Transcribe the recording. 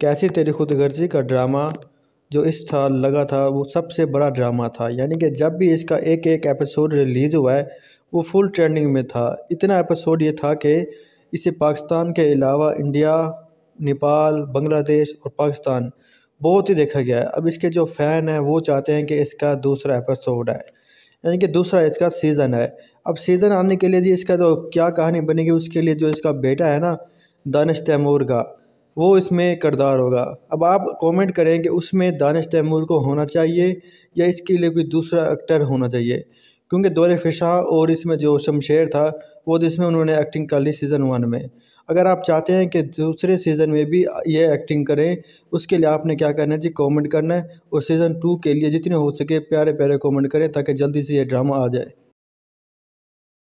कैसी तेरी खुद गर्जी का ड्रामा जो इस साल लगा था वो सबसे बड़ा ड्रामा था यानी कि जब भी इसका एक एक एपिसोड रिलीज़ हुआ है वो फुल ट्रेंडिंग में था इतना एपिसोड ये था कि इसे पाकिस्तान के अलावा इंडिया नेपाल बांग्लादेश और पाकिस्तान बहुत ही देखा गया है अब इसके जो फ़ैन हैं वो चाहते हैं कि इसका दूसरा एपिसोड है यानी कि दूसरा इसका सीज़न है अब सीज़न आने के लिए जी इसका जो तो क्या कहानी बनेगी उसके लिए जो इसका बेटा है ना दानिश तैमूर का वो इसमें करदार होगा अब आप कमेंट करें कि उसमें दानिश तैमूर को होना चाहिए या इसके लिए कोई दूसरा एक्टर होना चाहिए क्योंकि दौरे फ़िशा और इसमें जो शमशेर था वो जिसमें तो उन्होंने एक्टिंग कर ली सीज़न वन में अगर आप चाहते हैं कि दूसरे सीज़न में भी ये एक्टिंग करें उसके लिए आपने क्या करना है जी कमेंट करना है और सीज़न टू के लिए जितने हो सके प्यारे प्यारे कमेंट करें ताकि जल्दी से ये ड्रामा आ जाए